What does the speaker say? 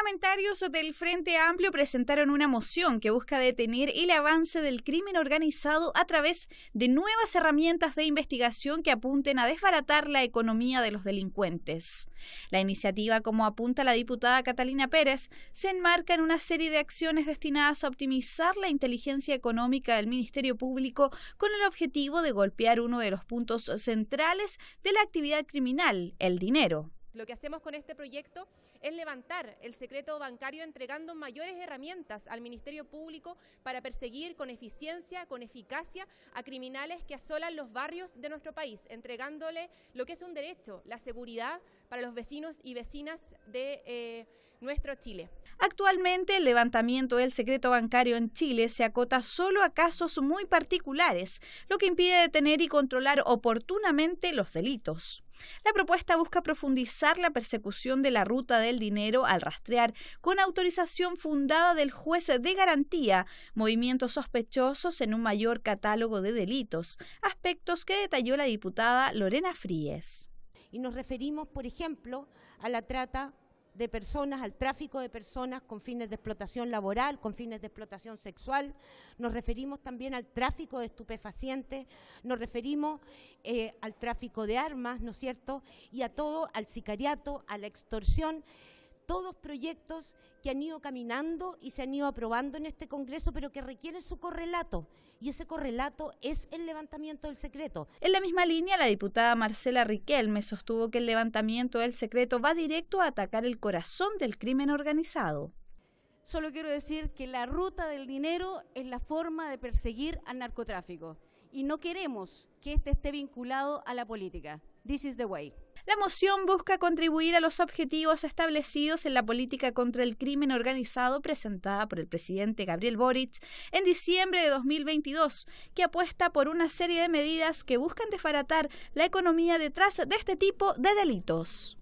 Parlamentarios del Frente Amplio presentaron una moción que busca detener el avance del crimen organizado a través de nuevas herramientas de investigación que apunten a desbaratar la economía de los delincuentes. La iniciativa, como apunta la diputada Catalina Pérez, se enmarca en una serie de acciones destinadas a optimizar la inteligencia económica del Ministerio Público con el objetivo de golpear uno de los puntos centrales de la actividad criminal, el dinero. Lo que hacemos con este proyecto es levantar el secreto bancario entregando mayores herramientas al Ministerio Público para perseguir con eficiencia, con eficacia a criminales que asolan los barrios de nuestro país, entregándole lo que es un derecho, la seguridad para los vecinos y vecinas de, eh, nuestro Chile. Actualmente el levantamiento del secreto bancario en Chile se acota solo a casos muy particulares, lo que impide detener y controlar oportunamente los delitos. La propuesta busca profundizar la persecución de la ruta del dinero al rastrear, con autorización fundada del juez de garantía, movimientos sospechosos en un mayor catálogo de delitos, aspectos que detalló la diputada Lorena Fríes. Y nos referimos, por ejemplo, a la trata de personas, al tráfico de personas con fines de explotación laboral, con fines de explotación sexual, nos referimos también al tráfico de estupefacientes, nos referimos eh, al tráfico de armas, ¿no es cierto? Y a todo, al sicariato, a la extorsión todos proyectos que han ido caminando y se han ido aprobando en este Congreso, pero que requieren su correlato. Y ese correlato es el levantamiento del secreto. En la misma línea, la diputada Marcela Riquelme sostuvo que el levantamiento del secreto va directo a atacar el corazón del crimen organizado. Solo quiero decir que la ruta del dinero es la forma de perseguir al narcotráfico y no queremos que este esté vinculado a la política. This is the way. La moción busca contribuir a los objetivos establecidos en la política contra el crimen organizado presentada por el presidente Gabriel Boric en diciembre de 2022, que apuesta por una serie de medidas que buscan desbaratar la economía detrás de este tipo de delitos.